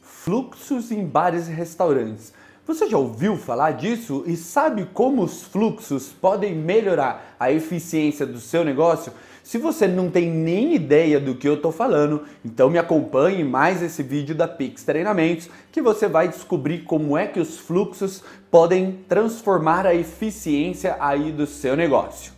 Fluxos em bares e restaurantes. Você já ouviu falar disso e sabe como os fluxos podem melhorar a eficiência do seu negócio? Se você não tem nem ideia do que eu estou falando, então me acompanhe mais esse vídeo da Pix Treinamentos, que você vai descobrir como é que os fluxos podem transformar a eficiência aí do seu negócio.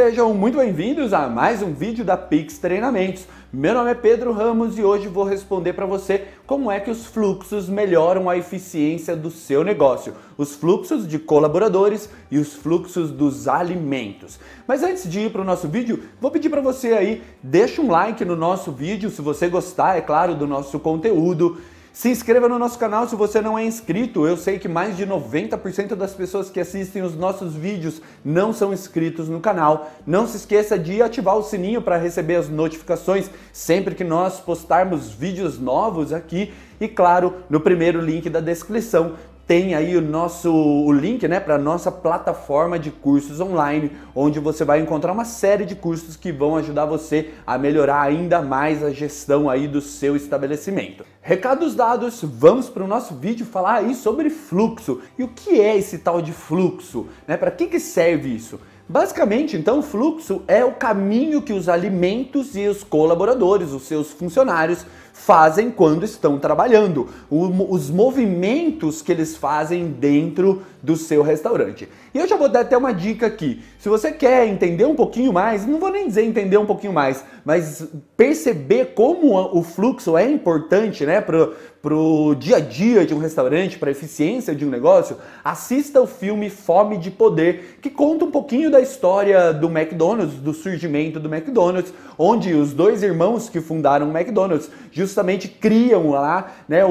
Sejam muito bem-vindos a mais um vídeo da Pix Treinamentos. Meu nome é Pedro Ramos e hoje vou responder para você como é que os fluxos melhoram a eficiência do seu negócio, os fluxos de colaboradores e os fluxos dos alimentos. Mas antes de ir para o nosso vídeo, vou pedir para você aí, deixa um like no nosso vídeo se você gostar, é claro, do nosso conteúdo. Se inscreva no nosso canal se você não é inscrito. Eu sei que mais de 90% das pessoas que assistem os nossos vídeos não são inscritos no canal. Não se esqueça de ativar o sininho para receber as notificações sempre que nós postarmos vídeos novos aqui. E claro, no primeiro link da descrição tem aí o nosso o link né, para a nossa plataforma de cursos online, onde você vai encontrar uma série de cursos que vão ajudar você a melhorar ainda mais a gestão aí do seu estabelecimento. Recados dados, vamos para o nosso vídeo falar aí sobre fluxo. E o que é esse tal de fluxo? Né? Para que, que serve isso? Basicamente, então, o fluxo é o caminho que os alimentos e os colaboradores, os seus funcionários, fazem quando estão trabalhando, o, os movimentos que eles fazem dentro do seu restaurante. E eu já vou dar até uma dica aqui. Se você quer entender um pouquinho mais, não vou nem dizer entender um pouquinho mais, mas perceber como o fluxo é importante né, para para o dia a dia de um restaurante, para a eficiência de um negócio, assista o filme Fome de Poder, que conta um pouquinho da história do McDonald's, do surgimento do McDonald's, onde os dois irmãos que fundaram o McDonald's justamente criam lá né, o,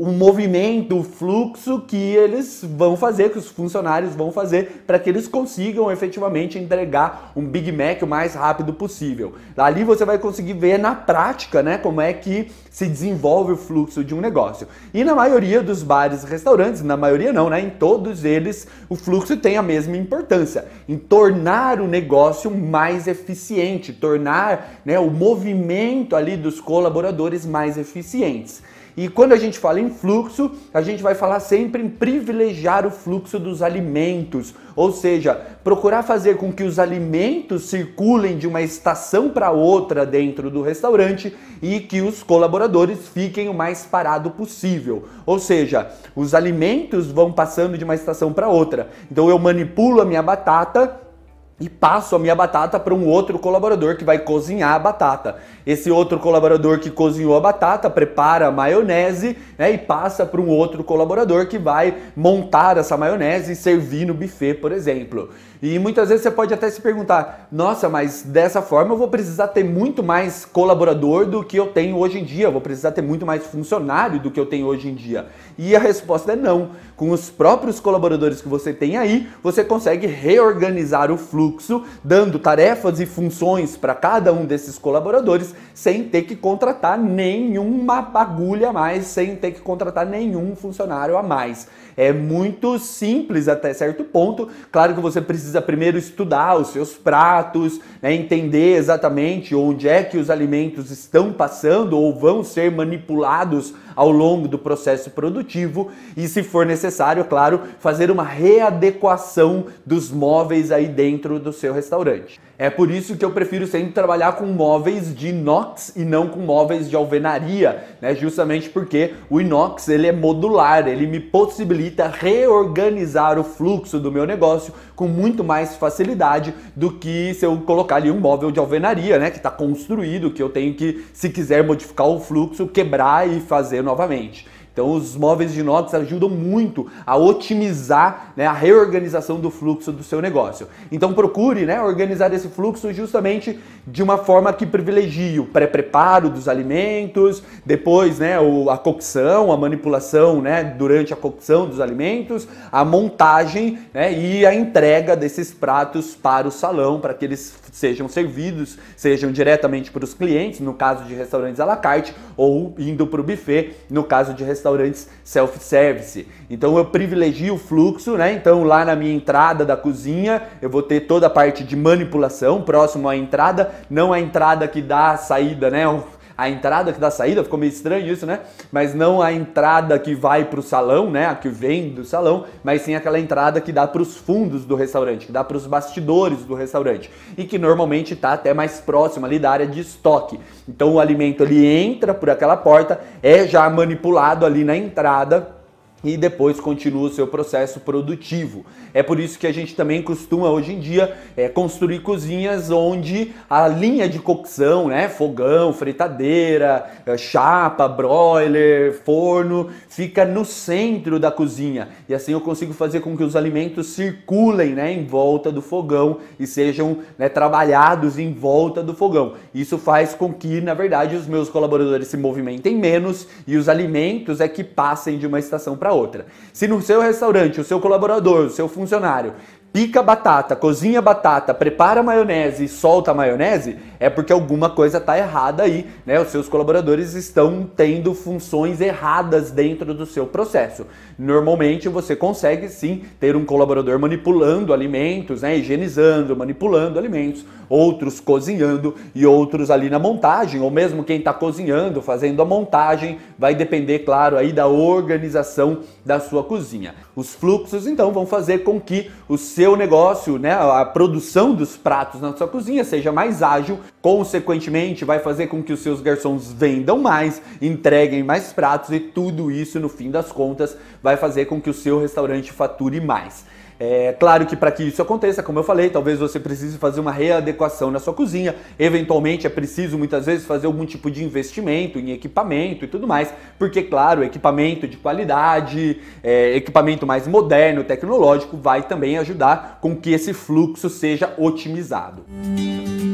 o movimento, o fluxo que eles vão fazer, que os funcionários vão fazer para que eles consigam efetivamente entregar um Big Mac o mais rápido possível. Ali você vai conseguir ver na prática né, como é que se desenvolve o fluxo de um negócio. E na maioria dos bares e restaurantes, na maioria não, né? Em todos eles, o fluxo tem a mesma importância em tornar o negócio mais eficiente, tornar né, o movimento ali dos colaboradores mais eficientes. E quando a gente fala em fluxo, a gente vai falar sempre em privilegiar o fluxo dos alimentos, ou seja, procurar fazer com que os alimentos circulem de uma estação para outra dentro do restaurante e que os colaboradores fiquem o mais parado possível. Ou seja, os alimentos vão passando de uma estação para outra. Então eu manipulo a minha batata e passo a minha batata para um outro colaborador que vai cozinhar a batata. Esse outro colaborador que cozinhou a batata prepara a maionese né, e passa para um outro colaborador que vai montar essa maionese e servir no buffet, por exemplo. E muitas vezes você pode até se perguntar: nossa, mas dessa forma eu vou precisar ter muito mais colaborador do que eu tenho hoje em dia, eu vou precisar ter muito mais funcionário do que eu tenho hoje em dia. E a resposta é não. Com os próprios colaboradores que você tem aí, você consegue reorganizar o fluxo fluxo, dando tarefas e funções para cada um desses colaboradores, sem ter que contratar nenhuma bagulha a mais, sem ter que contratar nenhum funcionário a mais. É muito simples até certo ponto. Claro que você precisa primeiro estudar os seus pratos, né, entender exatamente onde é que os alimentos estão passando ou vão ser manipulados ao longo do processo produtivo e, se for necessário, claro, fazer uma readequação dos móveis aí dentro dentro do seu restaurante. É por isso que eu prefiro sempre trabalhar com móveis de inox e não com móveis de alvenaria, né? Justamente porque o inox ele é modular, ele me possibilita reorganizar o fluxo do meu negócio com muito mais facilidade do que se eu colocar ali um móvel de alvenaria, né, que está construído, que eu tenho que se quiser modificar o fluxo, quebrar e fazer novamente. Então, os móveis de notas ajudam muito a otimizar né, a reorganização do fluxo do seu negócio. Então, procure né, organizar esse fluxo justamente de uma forma que privilegie o pré-preparo dos alimentos, depois né, a cocção, a manipulação né, durante a cocção dos alimentos, a montagem né, e a entrega desses pratos para o salão, para que eles sejam servidos, sejam diretamente para os clientes, no caso de restaurantes à la carte, ou indo para o buffet, no caso de restaurantes self-service. Então eu privilegio o fluxo, né? Então lá na minha entrada da cozinha, eu vou ter toda a parte de manipulação próximo à entrada, não a entrada que dá a saída, né? a entrada que dá saída, ficou meio estranho isso, né? Mas não a entrada que vai para o salão, né? A que vem do salão, mas sim aquela entrada que dá para os fundos do restaurante, que dá para os bastidores do restaurante e que normalmente está até mais próximo ali da área de estoque. Então o alimento ele entra por aquela porta, é já manipulado ali na entrada e depois continua o seu processo produtivo. É por isso que a gente também costuma hoje em dia é, construir cozinhas onde a linha de cocção, né, fogão, fritadeira, é, chapa, broiler, forno, fica no centro da cozinha e assim eu consigo fazer com que os alimentos circulem, né, em volta do fogão e sejam né, trabalhados em volta do fogão. Isso faz com que, na verdade, os meus colaboradores se movimentem menos e os alimentos é que passem de uma estação para outra. Se no seu restaurante o seu colaborador, o seu funcionário pica batata, cozinha batata, prepara maionese e solta maionese, é porque alguma coisa está errada aí, né? Os seus colaboradores estão tendo funções erradas dentro do seu processo. Normalmente você consegue sim ter um colaborador manipulando alimentos, né? higienizando, manipulando alimentos, outros cozinhando e outros ali na montagem, ou mesmo quem está cozinhando, fazendo a montagem, vai depender, claro, aí da organização da sua cozinha. Os fluxos então vão fazer com que os seu seu negócio, né, a produção dos pratos na sua cozinha seja mais ágil, consequentemente vai fazer com que os seus garçons vendam mais, entreguem mais pratos e tudo isso no fim das contas vai fazer com que o seu restaurante fature mais. É claro que para que isso aconteça, como eu falei, talvez você precise fazer uma readequação na sua cozinha. Eventualmente é preciso muitas vezes fazer algum tipo de investimento em equipamento e tudo mais, porque claro, equipamento de qualidade, é, equipamento mais moderno, tecnológico, vai também ajudar com que esse fluxo seja otimizado. Música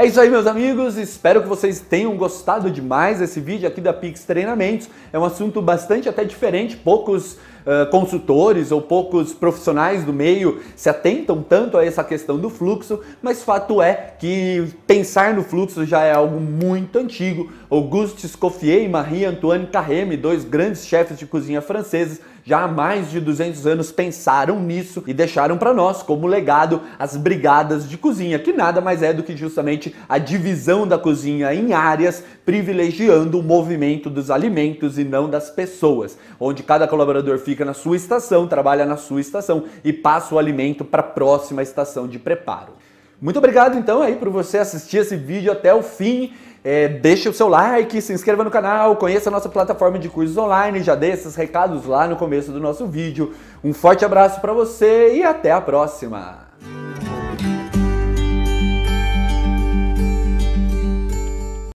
é isso aí, meus amigos. Espero que vocês tenham gostado demais desse vídeo aqui da Pix Treinamentos. É um assunto bastante até diferente, poucos uh, consultores ou poucos profissionais do meio se atentam tanto a essa questão do fluxo, mas fato é que pensar no fluxo já é algo muito antigo. Auguste Escoffier e Marie-Antoine Carême, dois grandes chefes de cozinha franceses, já há mais de 200 anos pensaram nisso e deixaram para nós como legado as brigadas de cozinha, que nada mais é do que justamente a divisão da cozinha em áreas, privilegiando o movimento dos alimentos e não das pessoas, onde cada colaborador fica na sua estação, trabalha na sua estação e passa o alimento para a próxima estação de preparo. Muito obrigado então aí por você assistir esse vídeo até o fim. É, deixe o seu like, se inscreva no canal, conheça a nossa plataforma de cursos online, já dei esses recados lá no começo do nosso vídeo. Um forte abraço para você e até a próxima!